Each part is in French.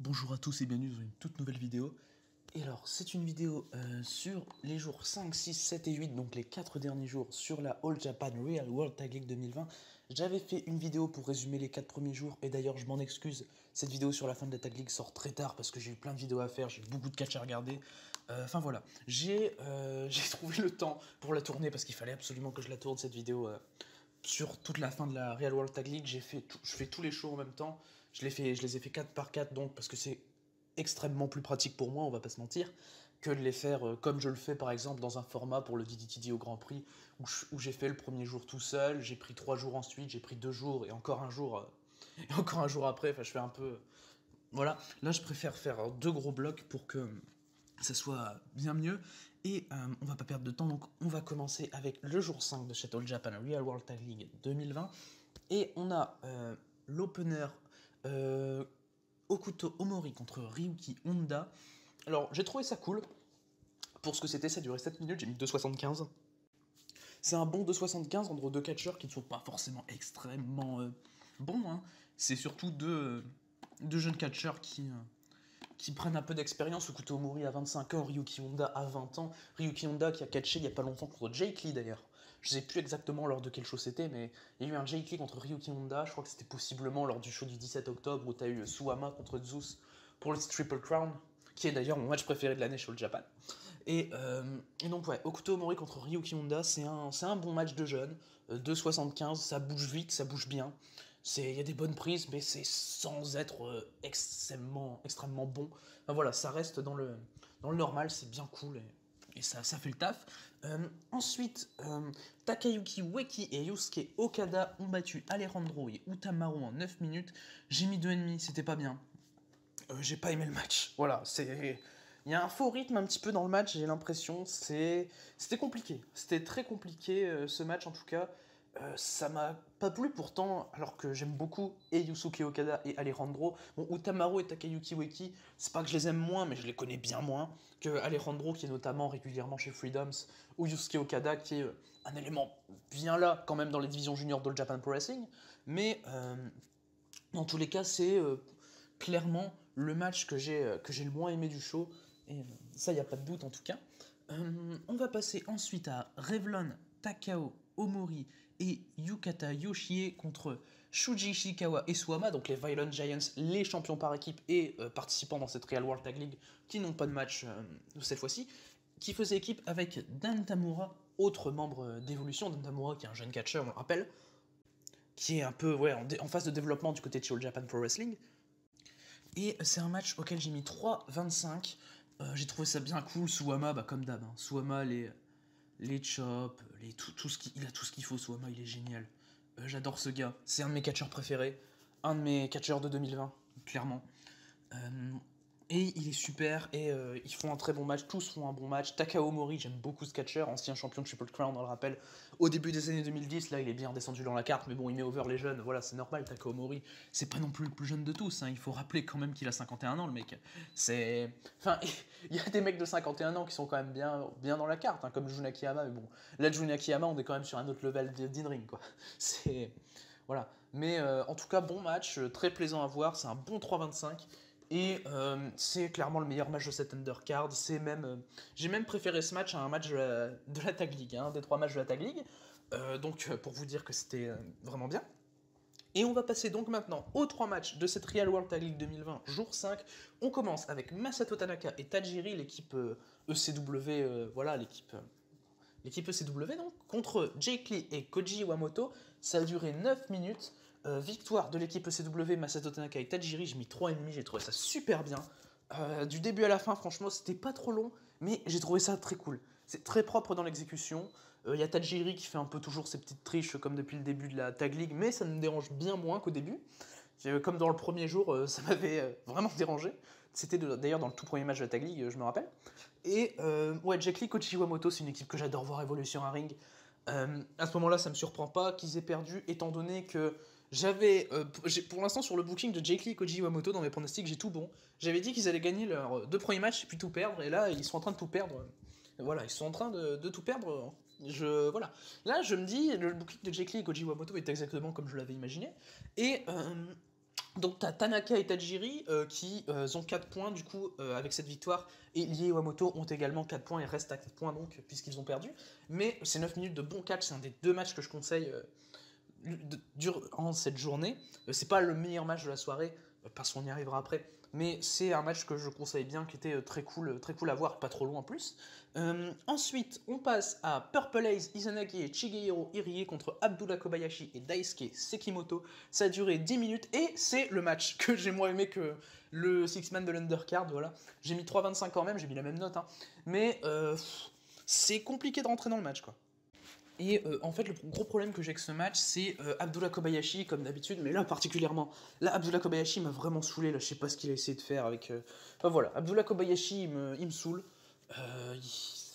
Bonjour à tous et bienvenue dans une toute nouvelle vidéo. Et alors, c'est une vidéo euh, sur les jours 5, 6, 7 et 8, donc les 4 derniers jours sur la All Japan Real World Tag League 2020. J'avais fait une vidéo pour résumer les 4 premiers jours, et d'ailleurs, je m'en excuse, cette vidéo sur la fin de la Tag League sort très tard parce que j'ai eu plein de vidéos à faire, j'ai beaucoup de catch à regarder. Euh, enfin voilà, euh, j'ai trouvé le temps pour la tourner parce qu'il fallait absolument que je la tourne cette vidéo sur toute la fin de la Real World Tag League. J'ai Fait je fais tous les shows en même temps. Je, les je les ai fait 4 par 4 donc parce que c'est extrêmement plus pratique pour moi, on va pas se mentir, que de les faire euh, comme je le fais par exemple dans un format pour le DDTD au Grand Prix, où, j'ai fait le premier jour tout seul, j'ai pris 3 jours ensuite, j'ai pris 2 jours et encore un jour, euh, encore un jour après, enfin je fais un peu... voilà, là je préfère faire deux gros blocs pour que ça soit bien mieux, et euh, on va pas perdre de temps, donc on va commencer avec le jour 5 de Shadow Japan Real World Tag League 2020, et on a l'opener euh, Okuto Omori contre Ryuki Honda. Alors, j'ai trouvé ça cool. Pour ce que c'était, ça duré 7 minutes, j'ai mis 2,75. C'est un bon 2,75 entre deux catcheurs qui ne sont pas forcément extrêmement euh, bons. Hein. C'est surtout euh, deux, jeunes catcheurs qui, qui prennent un peu d'expérience. Okuto Omori à 25 ans, Ryuki Honda à 20 ans. Ryuki Honda qui a catché il n'y a pas longtemps contre Jake Lee d'ailleurs je sais plus exactement lors de quel show c'était, mais il y a eu un JK contre Ryuki Honda, je crois que c'était possiblement lors du show du 17 octobre où tu as eu Suwama contre Zeus pour le Triple Crown, qui est d'ailleurs mon match préféré de l'année chez le Japan. Euh, et, donc ouais, Okuto Mori contre Ryuki Honda, c'est un, bon match de jeunes, euh, De 2,75, ça bouge vite, ça bouge bien. Il y a des bonnes prises, mais c'est sans être euh, extrêmement, extrêmement bon. Enfin, voilà, ça reste dans le, dans le normal, c'est bien cool et, ça, ça, fait le taf. Euh, ensuite, euh, Takayuki Weki et Yusuke Okada ont battu Alejandro et Utamaru en 9 minutes. J'ai mis 2,5, c'était pas bien. Euh, j'ai pas aimé le match. Voilà, c'est. Il y a un faux rythme un petit peu dans le match, j'ai l'impression. C'était compliqué. C'était très compliqué ce match en tout cas. Euh, ça m'a pas plu pourtant, alors que j'aime beaucoup et Yusuke Okada et Alejandro. Bon, et Takayuki Weki, c'est pas que je les aime moins, mais je les connais bien moins que Alejandro, qui est notamment régulièrement chez Freedoms, ou Yusuke Okada, qui est euh, un élément bien là quand même dans les divisions juniors d'All Japan Pro Wrestling. Mais euh, dans tous les cas, c'est clairement le match que j'ai le moins aimé du show, et ça, il n'y a pas de doute en tout cas. on va passer ensuite à Revlon, Takao, Omori et Yukata Yoshie contre Shuji Ishikawa et Suama, donc les Violent Giants, les champions par équipe et euh, participants dans cette Real World Tag League qui n'ont pas de match euh, cette fois-ci, qui faisait équipe avec Dan Tamura, autre membre euh, d'Evolution, Dan Tamura qui est un jeune catcher, on le rappelle, qui est un peu ouais, en, phase de développement du côté de Show Japan Pro Wrestling. Et c'est un match auquel j'ai mis 3-25. j'ai trouvé ça bien cool. Suwama, bah, comme d'hab. Hein. Suwama, les les chops, les, tout, tout ce qui, il a tout ce qu'il faut, Swama, il est génial. Euh, j'adore ce gars. C'est un de mes catcheurs préférés. Un de mes catcheurs de 2020, clairement. Euh, et il est super, et euh, ils font un très bon match, tous font un bon match. Takao Mori, j'aime beaucoup ce catcher, ancien champion de Triple Crown, on le rappelle, au début des années 2010, là il est bien descendu dans la carte, mais bon, il met over les jeunes, voilà, c'est normal, Takao Mori, c'est pas non plus le plus jeune de tous, hein, il faut rappeler quand même qu'il a 51 ans le mec. C'est... Enfin, il y a des mecs de 51 ans qui sont quand même bien, bien dans la carte, hein, comme Junakiyama, mais bon, là Junakiyama, on est quand même sur un autre level d'in-ring, quoi. C'est... Voilà. Mais euh, en tout cas, bon match, euh, très plaisant à voir. C'est un bon 3-25. Et euh, c'est clairement le meilleur match de cette undercard. C'est même, euh, j'ai même préféré ce match à un match de la, Tag League, hein, des trois matchs de la Tag League. Euh, donc pour vous dire que c'était vraiment bien. Et on va passer donc maintenant aux trois matchs de cette Real World Tag League 2020, jour 5. On commence avec Masato Tanaka et Tajiri, l'équipe ECW, e voilà l'équipe l'équipe ECW donc, contre Jake Lee et Koji Iwamoto. Ça a duré 9 minutes. Euh, victoire de l'équipe ECW Masato Tanaka et Tajiri, j'ai mis 3,5, j'ai trouvé ça super bien. Euh, du début à la fin, franchement, c'était pas trop long, mais j'ai trouvé ça très cool. C'est très propre dans l'exécution. Il euh, y a Tajiri qui fait un peu toujours ses petites triches comme depuis le début de la Tag League, mais ça me dérange bien moins qu'au début. Comme dans le premier jour, ça m'avait vraiment dérangé. C'était d'ailleurs dans le tout premier match de la Tag League, je me rappelle. Et ouais, Jack Lee, Kochi Wamoto, c'est une équipe que j'adore voir évoluer sur un ring. à ce moment-là, ça me surprend pas qu'ils aient perdu, étant donné que j'avais, euh, pour l'instant, sur le booking de Jake Lee et Koji Iwamoto, dans mes pronostics, j'ai tout bon. J'avais dit qu'ils allaient gagner leurs euh, deux premiers matchs et puis tout perdre. Et là, ils sont en train de tout perdre. Voilà, ils sont en train de, tout perdre. Je, voilà. Là, je me dis, le booking de Jake Lee et Koji Iwamoto est exactement comme je l'avais imaginé. Et. Euh, donc t'as Tanaka et Tajiri qui ont 4 points du coup avec cette victoire et Lee et Wamoto ont également 4 points et restent à 4 points donc puisqu'ils ont perdu. Mais ces 9 minutes de bon catch, c'est un des deux matchs que je conseille en cette journée, euh, c'est pas le meilleur match de la soirée, euh, parce qu'on y arrivera après, mais c'est un match que je conseille bien, qui était euh, très cool, très cool à voir, pas trop loin en plus. ensuite, on passe à Purple Ace, Izanagi, et Chigehiro Irie contre Abdullah Kobayashi et Daisuke Sekimoto. Ça a duré 10 minutes et c'est le match que j'ai moins aimé que le six-man de l'undercard, voilà. J'ai mis 3,25 quand même, j'ai mis la même note, hein. mais c'est compliqué de rentrer dans le match, quoi. Et euh, en fait, le gros problème que j'ai avec ce match, c'est euh, Abdullah Kobayashi, comme d'habitude, mais là particulièrement. Là, Abdullah Kobayashi m'a vraiment saoulé. Là, je sais pas ce qu'il a essayé de faire avec. Euh, enfin voilà, Abdullah Kobayashi, il me, il me saoule.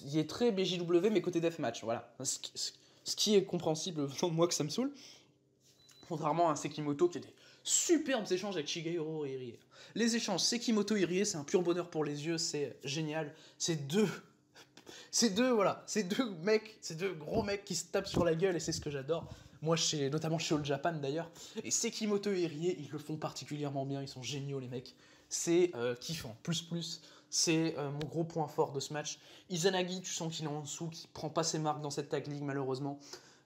Il, est très BJW, mais côté match voilà. Ce qui, est compréhensible, moi, que ça me saoule. Contrairement à Sekimoto, qui a des superbes échanges avec Shigeru et Irie. Les échanges Sekimoto-Irie, c'est un pur bonheur pour les yeux, c'est génial. C'est deux ces deux, voilà, ces deux mecs, ces deux gros mecs qui se tapent sur la gueule et c'est ce que j'adore. Moi, chez, notamment chez All Japan d'ailleurs. Et Sekimoto et Rie, ils le font particulièrement bien, ils sont géniaux les mecs. C'est euh, kiffant, plus plus. C'est euh, mon gros point fort de ce match. Izanagi, tu sens qu'il est en dessous, qui prend pas ses marques dans cette tag league malheureusement.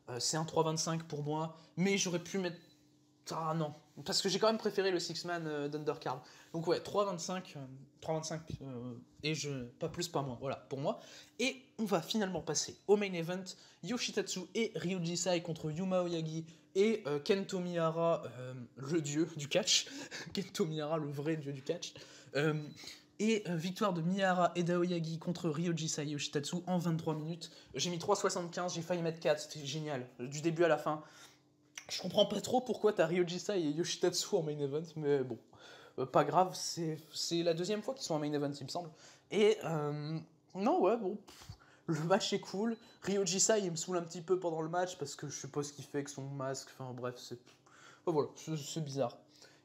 Euh, c'est un 3-25 pour moi, mais j'aurais pu mettre. Ah non, parce que j'ai quand même préféré le six-man euh, d'Undercard. Donc ouais, 3,25. 3-25 euh, euh, et je, pas plus, pas moins. Voilà, pour moi. Et on va finalement passer au main event. Yoshitatsu et Ryuji contre Yuma Oyagi et Kento Miyara, le dieu du catch. Kento Miyara, le vrai dieu du catch. et victoire de Miyara et d'Aoyagi contre Ryujisai et Yoshitatsu en 23 minutes. J'ai mis 3,75, j'ai failli mettre 4, c'était génial. Du début à la fin. Je comprends pas trop pourquoi t'as Ryojisa et Yoshitatsu en main event, mais bon, euh, pas grave, c'est, la deuxième fois qu'ils sont en main event, il me semble. Et euh, non, ouais, bon, le match est cool. Ryojisa, il me saoule un petit peu pendant le match parce que je sais pas ce qu'il fait avec son masque, enfin bref, c'est. voilà, c'est, bizarre.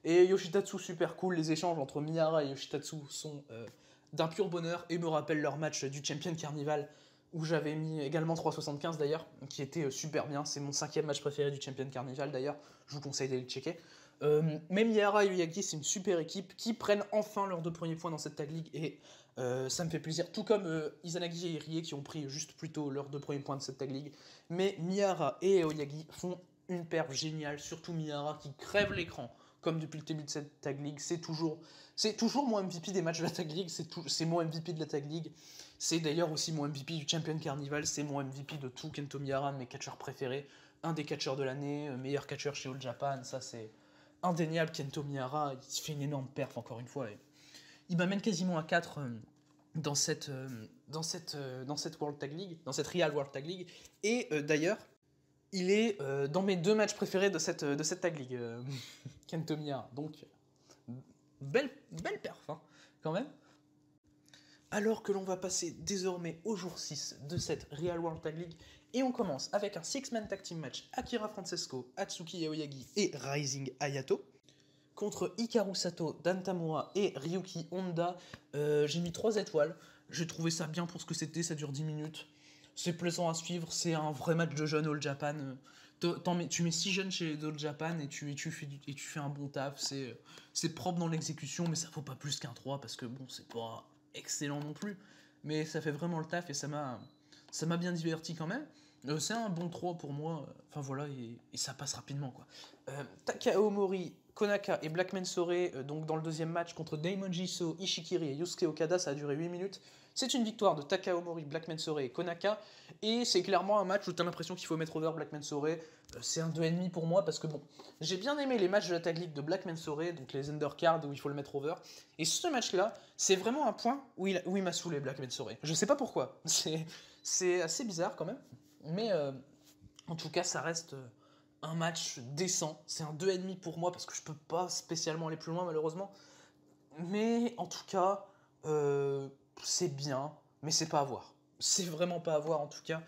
Et Yoshitatsu, super cool, les échanges entre Miyara et Yoshitatsu sont euh, d'un pur bonheur et me rappellent leur match du Champion Carnival où j'avais mis également 3,75 d'ailleurs, qui était euh, super bien. C'est mon cinquième match préféré du Champion Carnival d'ailleurs. Je vous conseille d'aller le checker. Euh, mais même et Oyagi c'est une super équipe qui prennent enfin leurs deux premiers points dans cette tag league et euh, ça me fait plaisir. Tout comme Izanagi et Irie qui ont pris juste plus tôt leurs deux premiers points de cette tag league. Mais Miyara et Oyagi font une paire géniale, surtout Miyara qui crève l'écran comme depuis le début de cette Tag League, c'est toujours, c'est toujours mon MVP des matchs de la Tag League, c'est mon MVP de la Tag League. C'est d'ailleurs aussi mon MVP du Champion Carnival, c'est mon MVP de tout Kento Miyara, mes catcheurs préférés, un des catcheurs de l'année, euh, meilleur catcheur chez All Japan, ça c'est indéniable. Kento Miara, il fait une énorme perf encore une fois. il m'amène quasiment à 4 euh, dans cette, euh, dans, cette, dans cette World Tag League, dans cette Real World Tag League. Et d'ailleurs, il est dans mes deux matchs préférés de cette, de cette Tag League. Donc, belle, belle perf, hein, quand même. Alors que l'on va passer désormais au jour 6 de cette Real World Tag League, et on commence avec un six-man tag team match Akira Francesco, Atsuki Aoyagi et Rising Ayato contre Hikaru Sato, Dan et Ryuki Honda. Euh, j'ai mis 3 étoiles. J'ai trouvé ça bien pour ce que c'était. Ça dure 10 minutes. C'est plaisant à suivre. C'est un vrai match de jeunes All Japan tu mets 6 jeunes chez All Japan et tu, tu, fais, tu fais un bon taf. C'est, c'est propre dans l'exécution, mais ça vaut pas plus qu'un 3 parce que bon, c'est pas excellent non plus. Mais ça fait vraiment le taf et ça m'a, ça m'a bien diverti quand même. Euh, c'est un bon 3 pour moi. Enfin voilà, et, ça passe rapidement quoi. Euh, Takao Mori, Konaka et Blackman Sore, euh, donc dans le deuxième match contre Daimon Jiso, Ishikiri et Yusuke Okada, ça a duré 8 minutes. C'est une victoire de Takao Mori, Black Soray et Konaka. Et c'est clairement un match où tu as l'impression qu'il faut mettre over Black Soray. Euh, c'est un 2,5 pour moi parce que bon, j'ai bien aimé les matchs de la Tag League de Black Soray, donc les undercards où il faut le mettre over. Et ce match-là, c'est vraiment un point où il, m'a saoulé, Black Soray. Je sais pas pourquoi. C'est assez bizarre quand même. Mais euh, en tout cas, ça reste euh, un match décent. C'est un 2,5 pour moi parce que je peux pas spécialement aller plus loin malheureusement. Mais en tout cas, c'est bien, mais c'est pas à voir. C'est vraiment pas à voir en tout cas.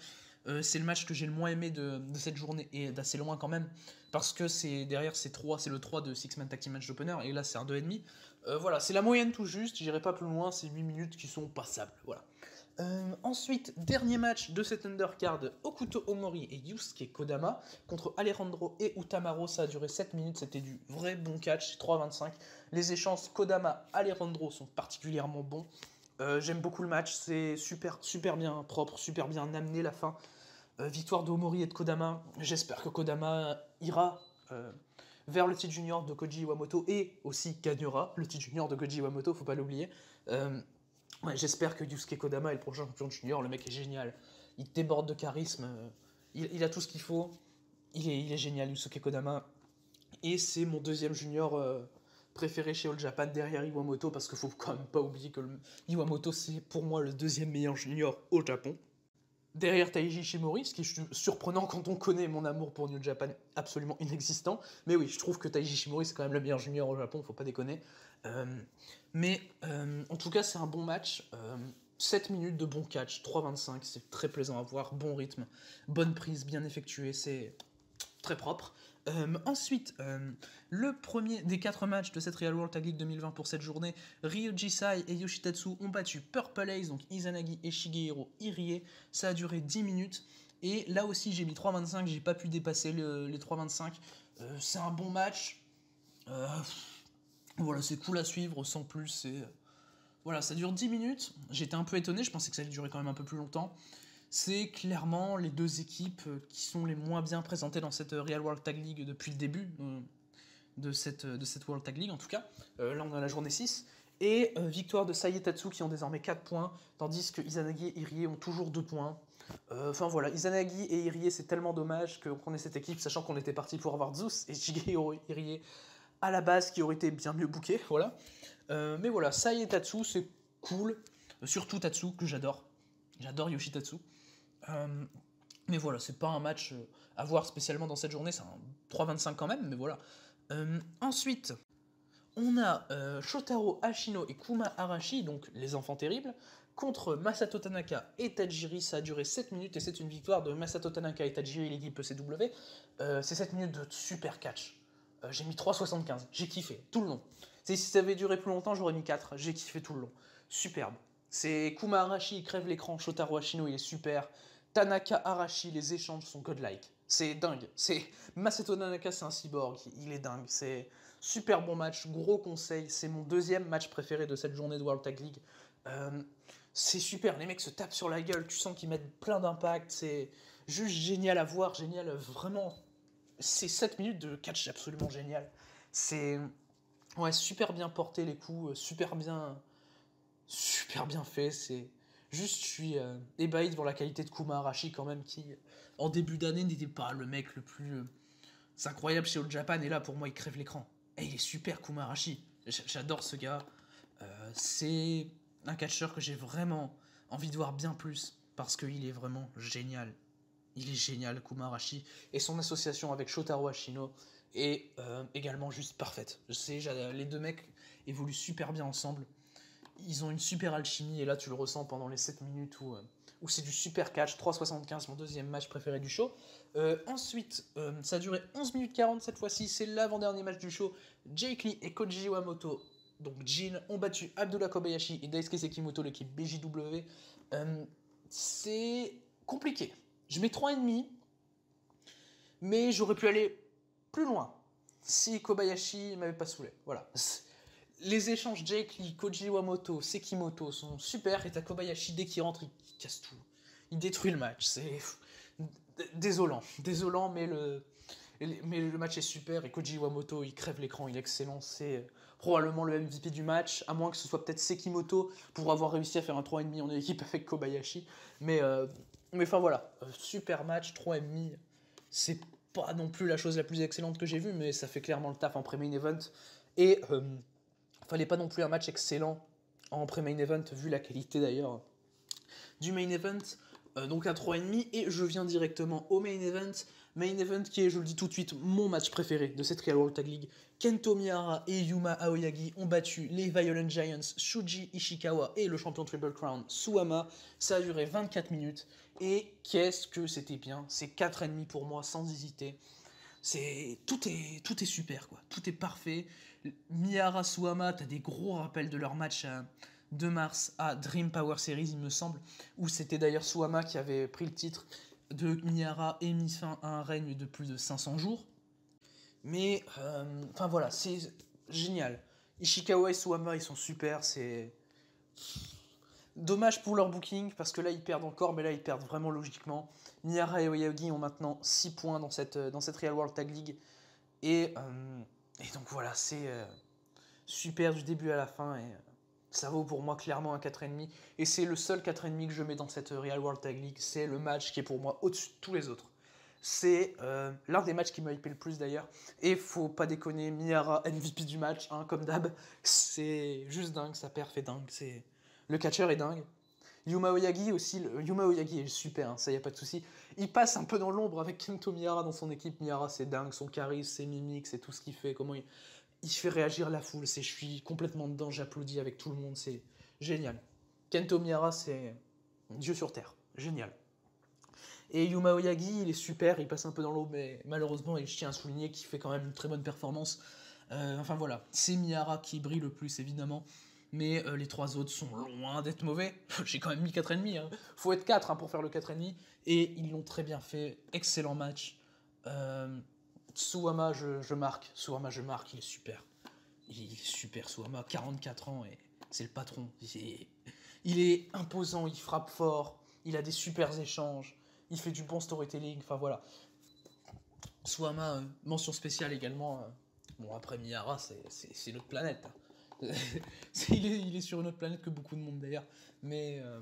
Euh, c'est le match que j'ai le moins aimé de, cette journée et d'assez loin quand même parce que c'est derrière ces 3 c'est le 3 de Six Man Tag Match Opener. et là c'est un 2,5 demi. Euh, voilà, c'est la moyenne tout juste, j'irai pas plus loin, c'est 8 minutes qui sont passables, voilà. Euh, ensuite, dernier match de cette undercard, Okuto Omori et Yusuke Kodama contre Alejandro et Utamaro. Ça a duré 7 minutes, c'était du vrai bon catch, 3-25. Les échanges Kodama-Alejandro sont particulièrement bons. Euh, j'aime beaucoup le match, c'est super, super bien propre, super bien amené la fin. Euh, victoire de et de Kodama. J'espère que Kodama ira euh, vers le titre junior de Koji Iwamoto et aussi gagnera le titre junior de Koji Iwamoto, faut pas l'oublier. J'espère que Yusuke Kodama est le prochain champion junior, le mec est génial. Il déborde de charisme, il, a tout ce qu'il faut. Il est, il est, génial, Yusuke Kodama. Et c'est mon deuxième junior préféré chez All Japan derrière Iwamoto parce qu'il faut quand même pas oublier que Iwamoto c'est pour moi le deuxième meilleur junior au Japon. Derrière Taiji Shimori, ce qui est surprenant quand on connaît mon amour pour New Japan absolument inexistant. Mais oui, je trouve que Taiji Shimori c'est quand même le meilleur junior au Japon, faut pas déconner. Euh, mais euh, en tout cas, c'est un bon match. 7 euh, minutes de bon catch, 3,25, c'est très plaisant à voir, bon rythme, bonne prise, bien effectuée, c'est très propre. Euh, ensuite, euh, le premier des quatre matchs de cette Real World Tag League 2020 pour cette journée, Ryuji Sai et Yoshitatsu ont battu Purple Ace, donc Izanagi et Shigehiro Irie. Ça a duré 10 minutes. Et là aussi, j'ai mis 3,25, j'ai pas pu dépasser les 3,25. Euh, c'est un bon match. voilà, c'est cool à suivre, sans plus. Voilà, ça dure 10 minutes. J'étais un peu étonné, je pensais que ça allait durer quand même un peu plus longtemps c'est clairement les deux équipes euh, qui sont les moins bien présentées dans cette euh, Real World Tag League depuis le début euh, de cette, de cette World Tag League en tout cas. là on a la journée 6. Et victoire de Saïe Tatsu qui ont désormais 4 points, tandis que Izanagi et Irie ont toujours 2 points. Enfin voilà, Izanagi et Irie c'est tellement dommage qu'on ait cette équipe, sachant qu'on était parti pour avoir Zeus et Jige Irie à la base qui aurait été bien mieux bouqués, voilà. mais voilà, Saïe Tatsu c'est cool, surtout Tatsu que j'adore. J'adore Yoshitatsu. Euh, mais voilà, c'est pas un match euh, à voir spécialement dans cette journée, c'est un 3-25 quand même, mais voilà. Euh, ensuite, on a Shotaro Ashino et Kuma Arashi, donc les enfants terribles, contre Masato Tanaka et Tajiri. Ça a duré 7 minutes et c'est une victoire de Masato Tanaka et Tajiri, l'équipe peut Euh, c'est 7 minutes de super catch. j'ai mis 3,75, j'ai kiffé tout le long. si ça avait duré plus longtemps, j'aurais mis 4, j'ai kiffé tout le long. Superbe. C'est Kuma Arashi, il crève l'écran, Shotaro Ashino, il est super. Tanaka Arashi, les échanges sont code-like. C'est dingue. C'est Masato c'est un cyborg. Il est dingue. C'est super bon match. Gros conseil. C'est mon deuxième match préféré de cette journée de World Tag League. Euh, c'est super. Les mecs se tapent sur la gueule. Tu sens qu'ils mettent plein d'impact. C'est juste génial à voir. Génial, vraiment. C'est 7 minutes de catch absolument génial. C'est ouais, super bien porté les coups. Super bien, super bien fait. C'est Juste, je suis euh, ébahi devant la qualité de Kumarashi quand même, qui en début d'année n'était pas le mec le plus euh, incroyable chez All Japan. Et là, pour moi, il crève l'écran. Et il est super Kumarashi. J'adore ce gars. Euh, c'est un catcheur que j'ai vraiment envie de voir bien plus parce qu'il est vraiment génial. Il est génial, Kumarashi. Et son association avec Shotaro Ashino est également juste parfaite. Je sais, les deux mecs évoluent super bien ensemble. Ils ont une super alchimie et là tu le ressens pendant les 7 minutes euh, où, c'est du super catch. 3,75, mon deuxième match préféré du show. Euh, ensuite, euh, ça a duré 11 minutes 40 cette fois-ci. C'est l'avant-dernier match du show. Jake Lee et Koji Iwamoto, donc Jin, ont battu Abdullah Kobayashi et Daisuke Sekimoto, l'équipe BJW. c'est compliqué. Je mets 3,5, mais j'aurais pu aller plus loin si Kobayashi m'avait pas saoulé. Voilà les échanges Jake Lee, Koji Iwamoto, Sekimoto sont super, et t'as Kobayashi dès qu'il rentre, il, casse tout. Il détruit le match, c'est désolant. Désolant, mais le, match est super, et Koji Iwamoto, il crève l'écran, il est excellent, c'est euh, probablement le MVP du match, à moins que ce soit peut-être Sekimoto pour avoir réussi à faire un 3,5 en équipe avec Kobayashi. Mais euh, enfin voilà, euh, super match, 3,5, c'est pas non plus la chose la plus excellente que j'ai vue, mais ça fait clairement le taf en premier event. Et... Fallait pas non plus un match excellent en pré-main event, vu la qualité d'ailleurs du main event. Euh, donc à 3,5 et je viens directement au main event. Main event qui est, je le dis tout de suite, mon match préféré de cette Real World Tag League. Kento Miara et Yuma Aoyagi ont battu les Violent Giants, Shuji Ishikawa et le champion Triple Crown, Suama. Ça a duré 24 minutes et qu'est-ce que c'était bien. C'est 4,5 pour moi sans hésiter. C'est tout est tout est super quoi. Tout est parfait. Miyara Suama, t'as des gros rappels de leur match euh, de mars à Dream Power Series, il me semble, où c'était d'ailleurs Suama qui avait pris le titre de Miyara et mis fin à un règne de plus de 500 jours. Mais, euh, enfin voilà, c'est génial. Ishikawa et Suama, ils sont super, c'est... Dommage pour leur booking, parce que là, ils perdent encore, mais là, ils perdent vraiment logiquement. Miyara et Oyagi ont maintenant 6 points dans cette, euh, dans cette Real World Tag League. Et... Et donc voilà, c'est euh, super du début à la fin. Et, euh, ça vaut pour moi clairement un 4,5. Et c'est le seul 4,5 que je mets dans cette euh, Real World Tag League. C'est le match qui est pour moi au-dessus de tous les autres. C'est l'un des matchs qui m'a hypé le plus d'ailleurs. Et faut pas déconner, Miara MVP du match, hein, comme d'hab. C'est juste dingue, sa perf fait dingue. C'est... Le catcher est dingue. Yuma Oyagi aussi, le... Yuma Oyagi est super, hein, ça y a pas de souci il passe un peu dans l'ombre avec Kento Miara dans son équipe. Miara, c'est dingue, son charisme, ses mimiques, c'est tout ce qu'il fait, comment il, fait réagir la foule. C'est, je suis complètement dedans, j'applaudis avec tout le monde, c'est génial. Kento Miara, c'est Dieu sur Terre, génial. Et Yuma Oyagi, il est super, il passe un peu dans l'ombre. mais malheureusement, il je tiens à souligner qu'il fait quand même une très bonne performance. Euh, enfin voilà, c'est Miara qui brille le plus évidemment mais euh, les trois autres sont loin d'être mauvais. J'ai quand même mis 4,5. Il hein. Faut être 4 hein, pour faire le 4,5. Et ils l'ont très bien fait. Excellent match. Euh, Suwama, je, marque. Suwama, je marque. Il est super. Il est super, Suwama. 44 ans et c'est le patron. Il est, imposant, il frappe fort. Il a des super échanges. Il fait du bon storytelling. Enfin voilà. Suwama, euh, mention spéciale également. Euh. Bon, après Miyara, c'est notre planète. Hein. il, est, sur une autre planète que beaucoup de monde d'ailleurs. Mais, euh,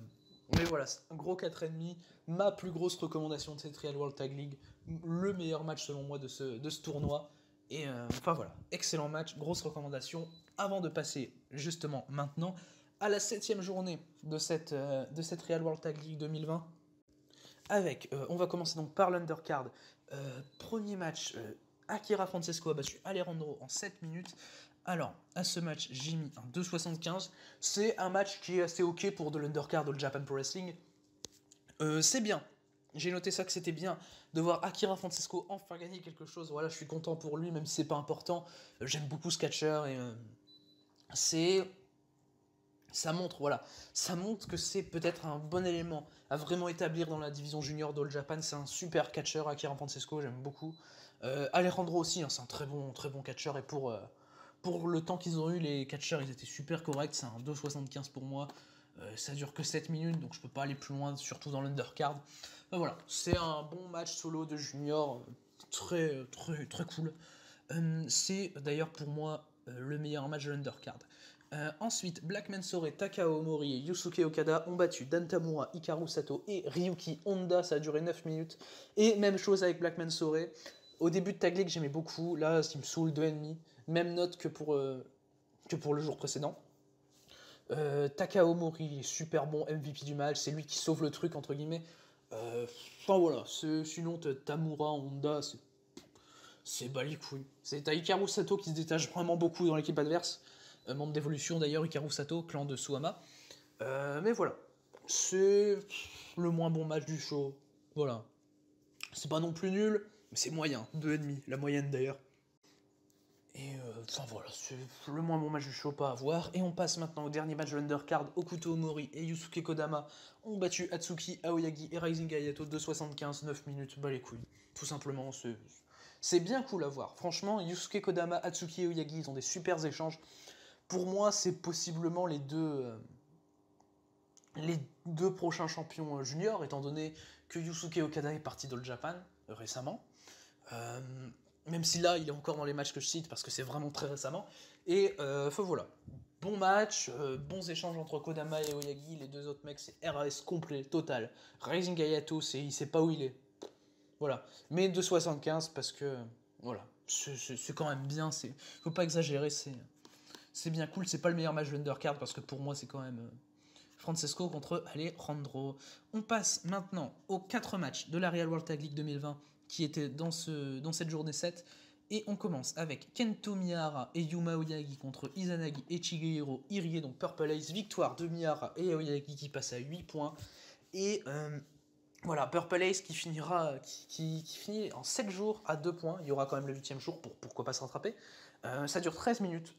mais voilà, un gros 4,5. Ma plus grosse recommandation de cette Real World Tag League. Le meilleur match selon moi de ce, de ce tournoi. Et euh, enfin voilà, excellent match, grosse recommandation. Avant de passer justement maintenant à la septième journée de cette, euh, de cette Real World Tag League 2020. Avec, on va commencer donc par l'undercard. premier match. Akira Francesco a battu Alejandro en 7 minutes. Alors, à ce match, j'ai mis un 2,75. C'est un match qui est assez ok pour de l'undercard de Japan Pro Wrestling. Euh, c'est bien. J'ai noté ça que c'était bien de voir Akira Francisco enfin gagner quelque chose. Voilà, je suis content pour lui, même si c'est pas important. J'aime beaucoup ce catcher et euh, c'est. Ça montre, voilà, ça montre que c'est peut-être un bon élément à vraiment établir dans la division junior d'All Japan. C'est un super catcher, Akira Francesco, j'aime beaucoup. Euh, Alejandro aussi, hein, c'est un très bon, très bon catcher et pour pour le temps qu'ils ont eu, les catchers, ils étaient super corrects. C'est un 2,75 pour moi. Euh, ça dure que 7 minutes, donc je peux pas aller plus loin, surtout dans l'undercard. Euh, voilà, c'est un bon match solo de junior, euh, très euh, très très cool. c'est d'ailleurs pour moi le meilleur match de l'undercard. ensuite, Black Sore, Takao Mori, et Yusuke Okada ont battu Dantamura, Hikaru Sato et Ryuki Honda, ça a duré 9 minutes. Et même chose avec Black Mensore. Au début de Tag League, j'aimais beaucoup, là, ça me saoule 2,5. Même note que pour, euh, que pour le jour précédent. Euh, Takao Mori super bon, MVP du match, c'est lui qui sauve le truc, entre guillemets. Euh, enfin voilà, sinon Tamura, Honda, c'est balikoui. C'est couilles. Sato qui se détache vraiment beaucoup dans l'équipe adverse. membre d'évolution d'ailleurs, Ikaru Sato, clan de Suama. mais voilà, c'est le moins bon match du show. Voilà. C'est pas non plus nul, mais c'est moyen. 2,5, la moyenne d'ailleurs. Et euh, enfin voilà, c'est le moins bon match du show pas à voir. Et on passe maintenant au dernier match de l'undercard. Okuto Omori et Yusuke Kodama ont battu Atsuki, Aoyagi et Rising Ayato de 75, 9 minutes. Bah les couilles. Tout simplement, c'est bien cool à voir. Franchement, Yusuke Kodama, Atsuki et Aoyagi, ils ont des super échanges. Pour moi, c'est possiblement les deux... Euh, les deux prochains champions euh, juniors, étant donné que Yusuke Okada est parti le Japan récemment même si là il est encore dans les matchs que je cite parce que c'est vraiment très récemment. Et euh, voilà, bon match, euh, bons échanges entre Kodama et Oyagi, les deux autres mecs c'est RAS complet, total. Raising Hayato, c'est il sait pas où il est. Voilà, mais 2,75 parce que voilà, c'est quand même bien, c'est faut pas exagérer, c'est c'est bien cool, c'est pas le meilleur match de l'Undercard parce que pour moi c'est quand même euh, Francesco contre Alejandro. On passe maintenant aux quatre matchs de la Real World Tag League 2020 qui était dans, ce, dans cette journée 7. Et on commence avec Kento Miyara et Yuma Oyagi contre Izanagi et Chigehiro Irie, donc Purple Ace, victoire de Miyara et Oyagi qui passe à 8 points. Et euh, voilà, Purple Ace qui finira qui, finit en 7 jours à 2 points. Il y aura quand même le 8 jour pour pourquoi pas se rattraper. Euh, ça dure 13 minutes.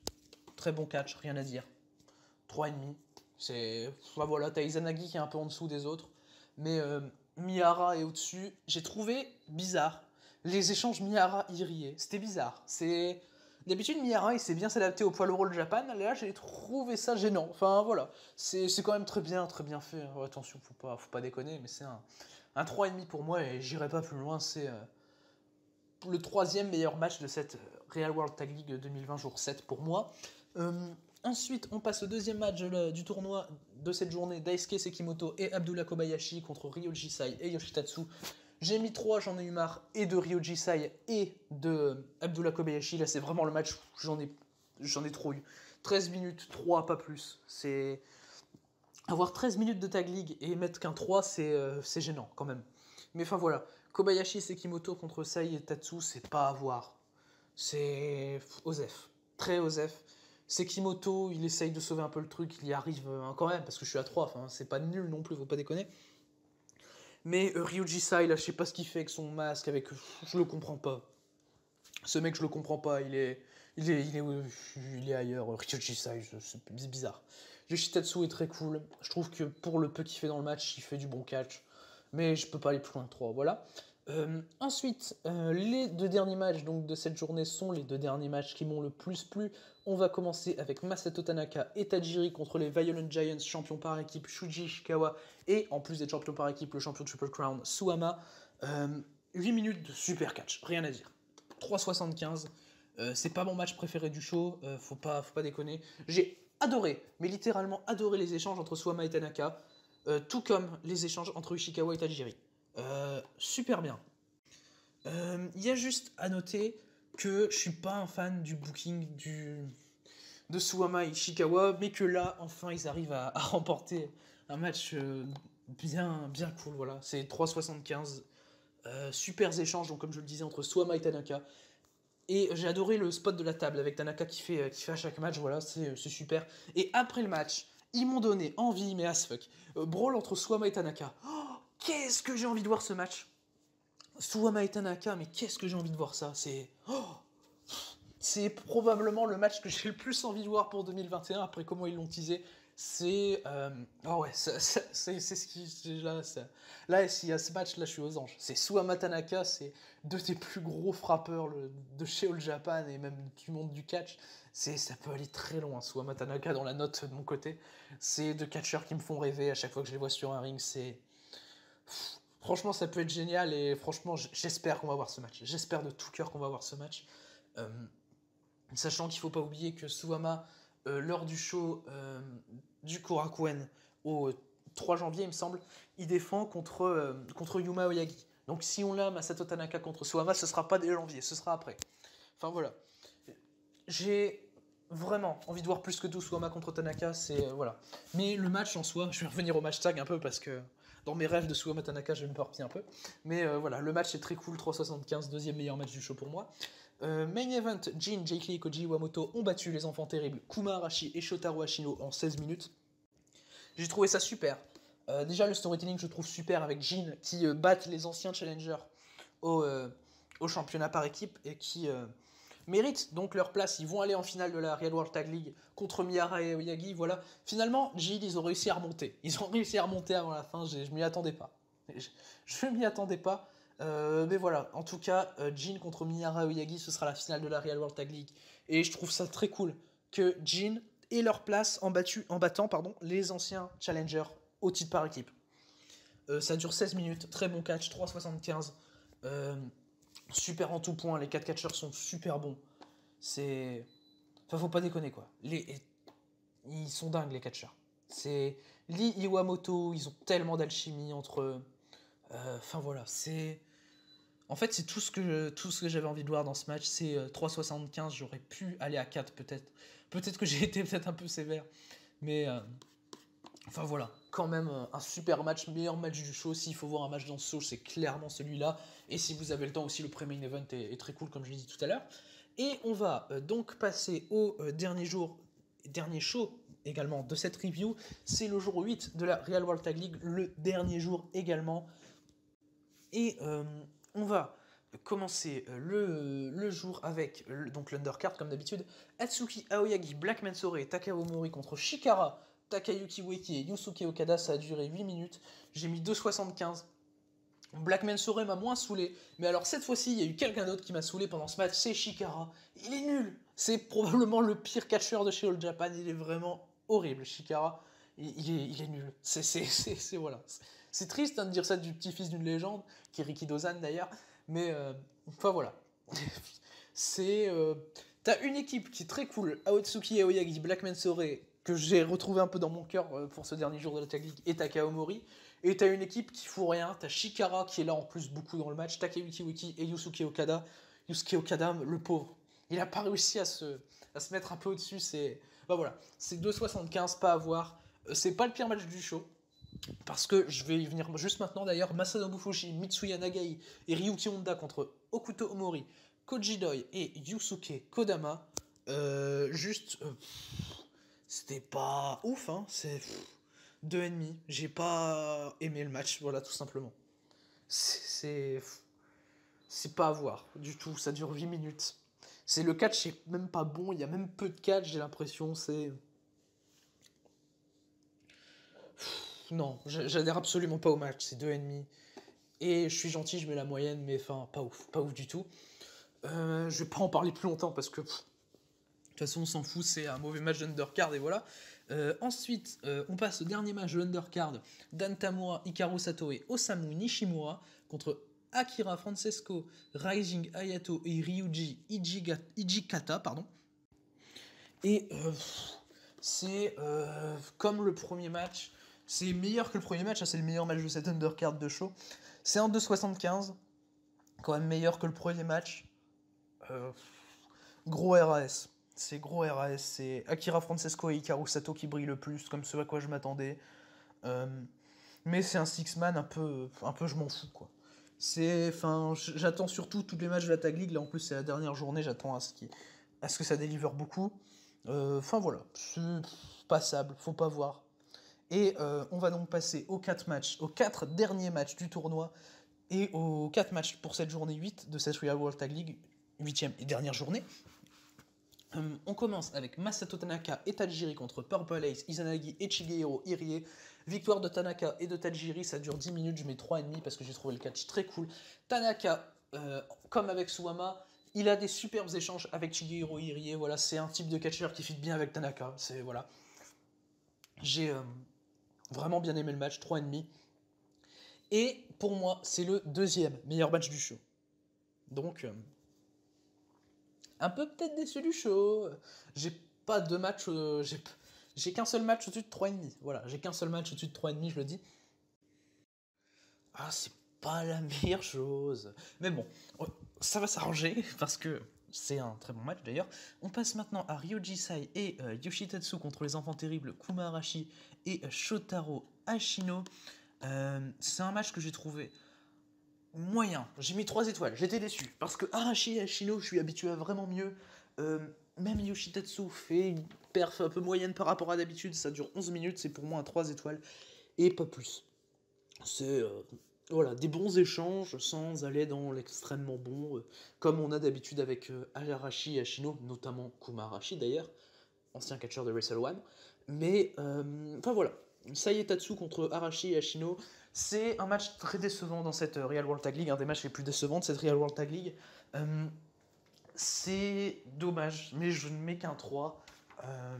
Très bon catch, rien à dire. 3,5. C'est. Bah voilà, t'as Izanagi qui est un peu en dessous des autres. Mais euh, Miara est au-dessus. J'ai trouvé bizarre les échanges Miara-Irie. C'était bizarre. C'est D'habitude, Miara, il sait bien s'adapter au poil roll Japan. Là, j'ai trouvé ça gênant. Enfin, voilà. C'est quand même très bien, très bien fait. attention, faut pas, faut pas déconner, mais c'est un, un demi pour moi et j'irai pas plus loin. C'est euh, le troisième meilleur match de cette euh, Real World Tag League 2020 jour 7 pour moi. Euh, Ensuite, on passe au deuxième match du tournoi de cette journée Daisuke Sekimoto et Abdullah Kobayashi contre Ryoji Sai et Yoshitatsu. J'ai mis 3, j'en ai eu marre, et de Ryoji Sai et de Abdullah Kobayashi. Là, c'est vraiment le match où j'en ai, j'en ai trop eu. 13 minutes, 3, pas plus. C'est. Avoir 13 minutes de Tag League et mettre qu'un 3, euh, c'est, gênant quand même. Mais enfin voilà, Kobayashi et Sekimoto contre Sai et Tatsu, c'est pas à voir. C'est Osef. Très Osef. Sekimoto, il essaye de sauver un peu le truc, il y arrive euh, quand même, parce que je suis à 3, c'est pas nul non plus, faut pas déconner. Mais euh, Ryuji Sai, là, je sais pas ce qu'il fait avec son masque, avec. Je le comprends pas. Ce mec, je le comprends pas, il est. Il est, il est, euh, ailleurs, Ryuji Sai, c'est bizarre. Yoshitatsu est très cool, je trouve que pour le peu qu'il fait dans le match, il fait du bon catch. Mais je peux pas aller plus loin que 3, voilà. Euh, ensuite, euh, les deux derniers matchs donc, de cette journée sont les deux derniers matchs qui m'ont le plus plu. On va commencer avec Masato Tanaka et Tajiri contre les Violent Giants, champion par équipe Shuji Ishikawa et en plus des champions par équipe, le champion Triple Crown Suama. 8 euh, minutes de super catch, rien à dire. 3,75. c'est pas mon match préféré du show, faut, pas, faut pas déconner. J'ai adoré, mais littéralement adoré les échanges entre Suama et Tanaka, tout comme les échanges entre Ishikawa et Tajiri. Euh, super bien. Il euh, y a juste à noter que je suis pas un fan du booking du de Suwama Ishikawa, mais que là, enfin, ils arrivent à, remporter un match euh, bien, bien cool. Voilà, c'est 3,75. super échanges, donc comme je le disais, entre Suwama et Tanaka. Et j'ai adoré le spot de la table avec Tanaka qui fait, qui fait à chaque match, voilà, c'est super. Et après le match, ils m'ont donné envie, mais as fuck. brawl entre Suwama et Tanaka. Oh qu'est-ce que j'ai envie de voir ce match Suwama et Tanaka, mais qu'est-ce que j'ai envie de voir ça C'est. Oh c'est probablement le match que j'ai le plus envie de voir pour 2021 après comment ils l'ont teasé. C'est. Euh, ah ouais, c'est ce qui. Là, là s'il y a ce match, là, je suis aux anges. C'est Suwama Tanaka, c'est deux des plus gros frappeurs de chez All Japan et même du monde du catch. Ça peut aller très loin, Suwama Tanaka, dans la note de mon côté. C'est deux catcheurs qui me font rêver à chaque fois que je les vois sur un ring. C'est franchement, ça peut être génial et franchement, j'espère qu'on va voir ce match. J'espère de tout cœur qu'on va voir ce match. Euh, sachant qu'il ne faut pas oublier que Suwama, euh, lors du show euh, du Korakuen au 3 janvier, il me semble, il défend contre, contre Yuma Oyagi. Donc si on l'a Masato Tanaka contre Suwama, ce ne sera pas dès janvier, ce sera après. Enfin voilà. J'ai vraiment envie de voir plus que tout Suwama contre Tanaka, c'est voilà. Mais le match en soi, je vais revenir au match tag un peu parce que dans mes rêves de Sugama je vais me torpiller un peu. Mais euh, voilà, le match est très cool, 3,75, deuxième meilleur match du show pour moi. Euh, main event, Jin, Jake Lee, Koji Iwamoto ont battu les enfants terribles Kumarashi et Shotaro Ashino en 16 minutes. J'ai trouvé ça super. Euh, déjà, le storytelling, je trouve super avec Jin qui bat les anciens challengers au, au championnat par équipe et qui méritent donc leur place. Ils vont aller en finale de la Real World Tag League contre Miyara et Oyagi. Voilà. Finalement, Jin, ils ont réussi à remonter. Ils ont réussi à remonter avant la fin. Je, ne m'y attendais pas. Je, ne m'y attendais pas. Euh, mais voilà, en tout cas, Jin euh, contre Miyara et Oyagi, ce sera la finale de la Real World Tag League. Et je trouve ça très cool que Jin ait leur place en, battu, en battant pardon, les anciens challengers au titre par équipe. Euh, ça dure 16 minutes, très bon catch, 3,75. Euh, super en tout point, les 4 catcheurs sont super bons. C'est. Enfin, faut pas déconner quoi. Les... Ils sont dingues les catcheurs. C'est. Lee Iwamoto, ils ont tellement d'alchimie entre eux. Euh, enfin voilà, c'est. En fait, c'est tout ce que j'avais envie de voir dans ce match. C'est 3,75. Euh, j'aurais pu aller à 4 peut-être. Peut-être que j'ai été peut-être un peu sévère, mais euh, enfin voilà quand même un super match, meilleur match du show. S'il faut voir un match dans ce show, c'est clairement celui-là. Et si vous avez le temps aussi, le premier event est, très cool, comme je l'ai dit tout à l'heure. Et on va euh, donc passer au euh, dernier jour, dernier show également de cette review. C'est le jour 8 de la Real World Tag League, le dernier jour également. Et euh, on va commencer le, jour avec donc l'undercard comme d'habitude. Atsuki Aoyagi, Black Mansore Takao Mori contre Shikara Takayuki Weki et Yusuke Okada, ça a duré 8 minutes. J'ai mis 2,75. Blackman Sore m'a moins saoulé, mais alors cette fois-ci, il y a eu quelqu'un d'autre qui m'a saoulé pendant ce match, c'est Shikara. Il est nul C'est probablement le pire catcheur de chez All Japan, il est vraiment horrible, Shikara. Il, est, nul. C'est, voilà. C'est triste hein, de dire ça du petit-fils d'une légende, qui est Ricky Dozan d'ailleurs, mais euh, enfin voilà. c'est... Euh, t'as une équipe qui est très cool, Aotsuki Aoyagi, Blackman Sore, que j'ai retrouvé un peu dans mon cœur euh, pour ce dernier jour de la Tag League est Takao Mori. Et t'as une équipe qui fout rien, t'as Shikara qui est là en plus beaucoup dans le match, Takeyuki Wiki et Yusuke Okada. Yusuke Okada, le pauvre, il a pas réussi à se, se mettre un peu au-dessus. C'est bah voilà, c'est 2,75, pas à voir. Euh, c'est pas le pire match du show. Parce que je vais y venir juste maintenant d'ailleurs, Masanobu Fushi, Mitsuya Nagai et Ryuki Honda contre Okuto Omori, Koji Doi et Yusuke Kodama. Euh, juste, c'était pas ouf, hein. C'est deux et J'ai pas aimé le match, voilà, tout simplement. C'est. C'est pas à voir du tout. Ça dure 8 minutes. C'est le catch, est même pas bon. Il y a même peu de catch, j'ai l'impression. C'est. Non, j'adhère absolument pas au match. C'est deux et Et je suis gentil, je mets la moyenne, mais enfin, pas ouf, pas ouf du tout. Euh, je vais pas en parler plus longtemps parce que de toute façon, on s'en fout, c'est un mauvais match d'undercard et voilà. Euh, ensuite, euh, on passe au dernier match de l'undercard Dan Hikaru Sato et Osamu Nishimura contre Akira Francesco, Rising Hayato et Ryuji Ijikata. Pardon. Et euh, c'est comme le premier match, c'est meilleur que le premier match, hein, c'est le meilleur match de cette undercard de show. C'est en 2,75, quand même meilleur que le premier match. gros RAS. C'est gros RAS, c'est Akira Francesco et Hikaru Sato qui brillent le plus, comme ce à quoi je m'attendais. Euh, mais c'est un six-man un peu, un peu je m'en fous, quoi. C'est, enfin, j'attends surtout tous les matchs de la Tag League, là en plus c'est la dernière journée, j'attends à ce, qui, à ce que ça délivre beaucoup. Euh, enfin voilà, c'est passable, faut pas voir. Et euh, on va donc passer aux quatre matchs, aux quatre derniers matchs du tournoi et aux quatre matchs pour cette journée 8 de cette Real World Tag League, 8 et dernière journée. Euh, on commence avec Masato Tanaka et Tajiri contre Purple Ace, Izanagi et Chigehiro Irie. Victoire de Tanaka et de Tajiri, ça dure 10 minutes, je mets 3,5 parce que j'ai trouvé le catch très cool. Tanaka, euh, comme avec Suwama, il a des superbes échanges avec Chigehiro Irie. Voilà, c'est un type de catcheur qui fit bien avec Tanaka. C'est voilà. J'ai euh, vraiment bien aimé le match, 3,5. Et pour moi, c'est le deuxième meilleur match du show. Donc un peu peut-être déçu du show. J'ai pas de match, euh, j'ai, qu'un seul match au-dessus de 3,5. Voilà, j'ai qu'un seul match au-dessus de 3,5, je le dis. Ah, c'est pas la meilleure chose. Mais bon, oh, ça va s'arranger parce que c'est un très bon match d'ailleurs. On passe maintenant à Ryoji Sai et euh, Yoshitatsu contre les enfants terribles Kumarashi et Shotaro Ashino. Euh, c'est un match que j'ai trouvé moyen. J'ai mis 3 étoiles, j'étais déçu. Parce que Arashi et Ashino, je suis habitué à vraiment mieux. Euh, même Yoshitatsu fait une perf un peu moyenne par rapport à d'habitude, ça dure 11 minutes, c'est pour moi à 3 étoiles, et pas plus. C'est euh, voilà, des bons échanges sans aller dans l'extrêmement bon, euh, comme on a d'habitude avec Arashi et Ashino, notamment Kumarashi d'ailleurs, ancien catcheur de Wrestle One. Mais, enfin voilà, Sayetatsu contre Arashi et Ashino, c'est un match très décevant dans cette euh, Real World Tag League, un des matchs les plus décevants de cette Real World Tag League. Euh, c'est dommage, mais je ne mets qu'un 3. Euh,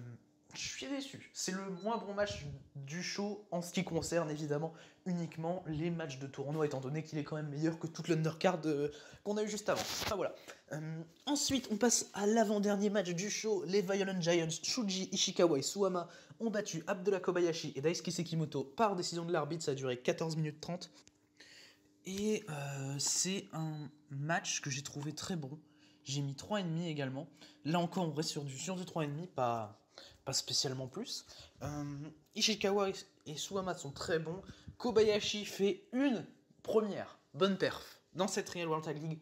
je suis déçu. C'est le moins bon match du show en ce qui concerne évidemment uniquement les matchs de tournoi, étant donné qu'il est quand même meilleur que toute l'undercard qu'on a eu juste avant. voilà. ensuite, on passe à l'avant-dernier match du show les Violent Giants, Shuji Ishikawa et Suama battu Abdullah Kobayashi et Daisuke Sekimoto par décision de l'arbitre. Ça a duré 14 minutes 30. Et euh, c'est un match que j'ai trouvé très bon. J'ai mis 3,5 également. Là encore, on reste sur du, sur du 3,5, pas, pas spécialement plus. Euh, Ishikawa et Suwama sont très bons. Kobayashi fait une première bonne perf dans cette Real World Tag League.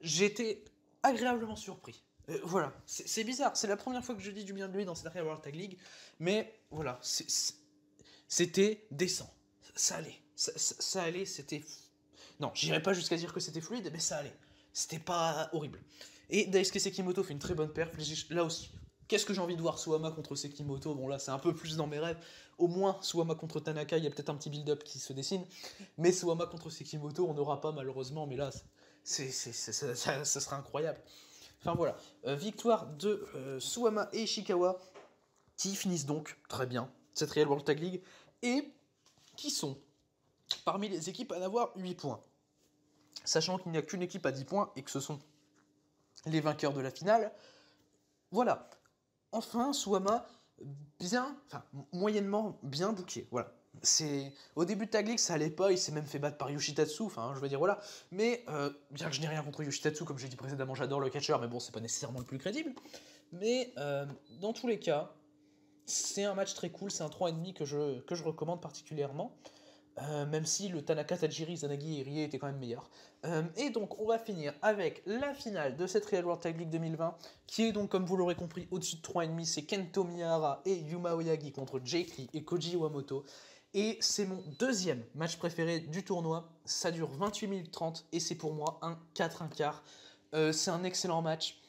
J'étais agréablement surpris. Euh, voilà, c'est bizarre. C'est la première fois que je dis du bien de lui dans cette arrière World Tag League. Mais voilà, c'était décent. Ça allait. Ça, allait, c'était. Non, j'irai pas jusqu'à dire que c'était fluide, mais ça allait. C'était pas horrible. Et Daisuke Sekimoto fait une très bonne perf. Là aussi, Qu'est-ce que j'ai envie de voir Suama contre Sekimoto Bon là c'est un peu plus dans mes rêves. Au moins Suama contre Tanaka, il y a peut-être un petit build-up qui se dessine. Mais Suama contre Sekimoto, on n'aura pas malheureusement, mais là ça, ça, ça, sera incroyable. Enfin voilà, euh, victoire de euh, Suama Suwama et Ishikawa qui finissent donc très bien cette Real World Tag League et qui sont parmi les équipes à avoir 8 points. Sachant qu'il n'y a qu'une équipe à 10 points et que ce sont les vainqueurs de la finale. Voilà. Enfin, Suwama bien, enfin moyennement bien bouqué. Voilà c'est au début de Tag League, ça allait pas, il s'est même fait battre par Yoshitatsu, je veux dire voilà. Mais euh, bien que je n'ai rien contre Yoshitatsu, comme j'ai dit précédemment, j'adore le catcher mais bon c'est pas nécessairement le plus crédible. Mais euh, dans tous les cas, c'est un match très cool, c'est un 3,5 que je, que je recommande particulièrement. Euh, même si le Tanaka Tajiri, Zanagi et Rie étaient quand même meilleur et donc on va finir avec la finale de cette Real World Tag League 2020, qui est donc comme vous l'aurez compris au-dessus de 3,5, c'est Kento Miyara et Yuma Oyagi contre Jake Lee et Koji Iwamoto. Et c'est mon deuxième match préféré du tournoi. Ça dure 28 minutes 30 et c'est pour moi un 4 1 quart. Euh, c'est un excellent match.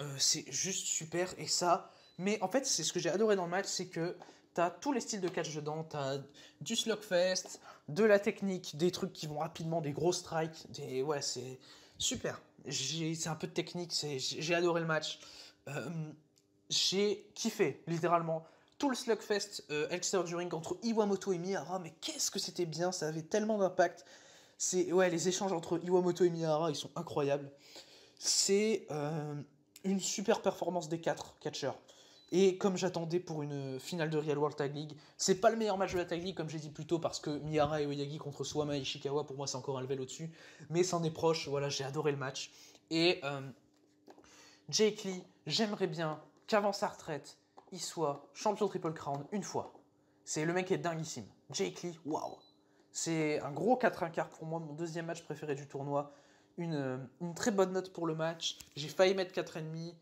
Euh, c'est juste super et ça. Mais en fait, c'est ce que j'ai adoré dans le match, c'est que tu as tous les styles de catch dedans. Tu as du slugfest, de la technique, des trucs qui vont rapidement, des gros strikes. Des... Ouais, c'est super. C'est un peu de technique. J'ai adoré le match. Euh, j'ai kiffé, littéralement tout le Slugfest euh, During entre Iwamoto et Miyara, mais qu'est-ce que c'était bien, ça avait tellement d'impact. C'est ouais, les échanges entre Iwamoto et Miyara, ils sont incroyables. C'est euh, une super performance des quatre catcheurs. Et comme j'attendais pour une finale de Real World Tag League, c'est pas le meilleur match de la Tag League, comme j'ai dit plus tôt, parce que Miyara et Oyagi contre Suwama et Ishikawa, pour moi, c'est encore un level au-dessus. Mais c'en est proche, voilà, j'ai adoré le match. Et euh, Jake Lee, j'aimerais bien qu'avant sa retraite, il soit champion Triple Crown une fois. C'est le mec qui est dinguissime. Jake Lee, waouh. C'est un gros 4 1 quart pour moi, mon deuxième match préféré du tournoi. Une, euh, très bonne note pour le match. J'ai failli mettre 4 demi.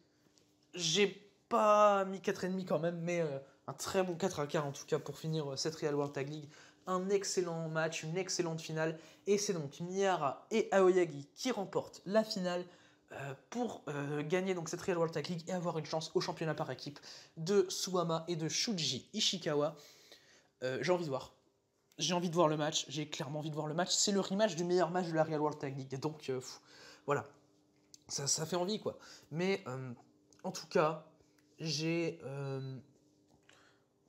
J'ai pas mis demi quand même, mais euh, un très bon 4 1 quart en tout cas pour finir euh, cette Real World Tag League. Un excellent match, une excellente finale. Et c'est donc Miyara et Aoyagi qui remportent la finale. Euh, pour euh, gagner donc cette Real World Tag League et avoir une chance au championnat par équipe de Suwama et de Shuji Ishikawa. Euh, j'ai envie de voir. J'ai envie de voir le match, j'ai clairement envie de voir le match. C'est le rematch du meilleur match de la Real World Tag League. Donc voilà, ça, fait envie quoi. Mais en tout cas, j'ai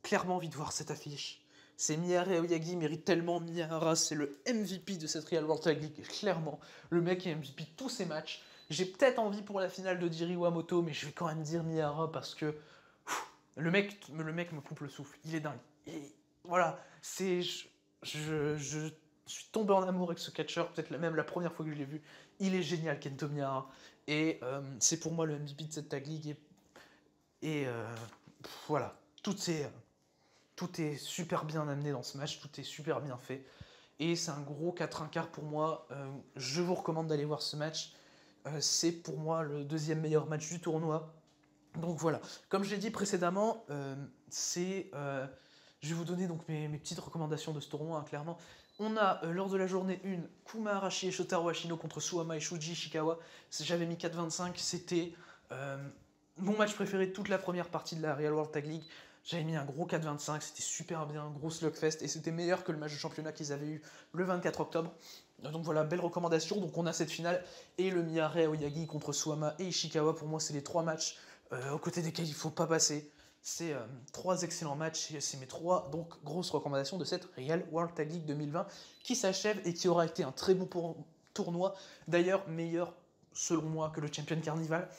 clairement envie de voir cette affiche. C'est Miyare Oyagi mérite tellement Miyara. c'est le MVP de cette Real World Tag League, clairement. Le mec est MVP de tous ses matchs. J'ai peut-être envie pour la finale de Diri Wamoto, mais je vais quand même dire Miyara parce que le, mec, le mec me coupe le souffle. Il est dingue. Et voilà, c'est. Je, je, je, suis tombé en amour avec ce catcheur, peut-être même la première fois que je l'ai vu. Il est génial, Kento Miyara. Et euh, c'est pour moi le MVP de cette tag league. Et, euh, voilà, tout est, tout est super bien amené dans ce match, tout est super bien fait et c'est un gros 4 1 quart pour moi. Euh, je vous recommande d'aller voir ce match. Euh, c'est pour moi le deuxième meilleur match du tournoi. Donc voilà, comme j'ai dit précédemment, euh, c'est... Euh, je vais vous donner donc mes, petites recommandations de ce tournoi, hein, clairement. On a, lors de la journée 1, Kuma Arashi et Shotaro Ashino contre Suama et Shuji Ishikawa. J'avais mis 4-25, c'était mon match préféré de toute la première partie de la Real World Tag League. J'avais mis un gros 4-25, c'était super bien, un gros slugfest, et c'était meilleur que le match de championnat qu'ils avaient eu le 24 octobre. Donc voilà, belle recommandation. Donc on a cette finale et le Miyare Oyagi contre Suama et Ishikawa. Pour moi, c'est les trois matchs euh, aux côtés desquels il ne faut pas passer. C'est euh, trois excellents matchs et c'est mes trois donc grosses recommandations de cette Real World Tag League 2020 qui s'achève et qui aura été un très bon tournoi. D'ailleurs, meilleur selon moi que le Champion Carnival.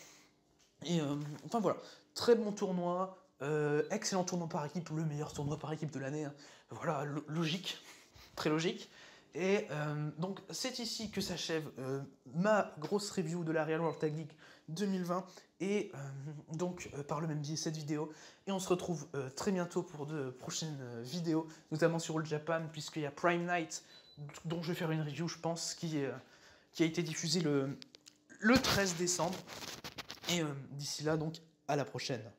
Et euh, enfin voilà, très bon tournoi, excellent tournoi par équipe, le meilleur tournoi par équipe de l'année. Hein. Voilà, logique, très logique. Et euh, donc c'est ici que s'achève euh, ma grosse review de la Real World Tag 2020 et euh, donc par le même biais cette vidéo. Et on se retrouve très bientôt pour de prochaines vidéos, notamment sur All Japan puisqu'il y a Prime Night dont je vais faire une review je pense qui, qui a été diffusée le 13 décembre. Et d'ici là donc à la prochaine.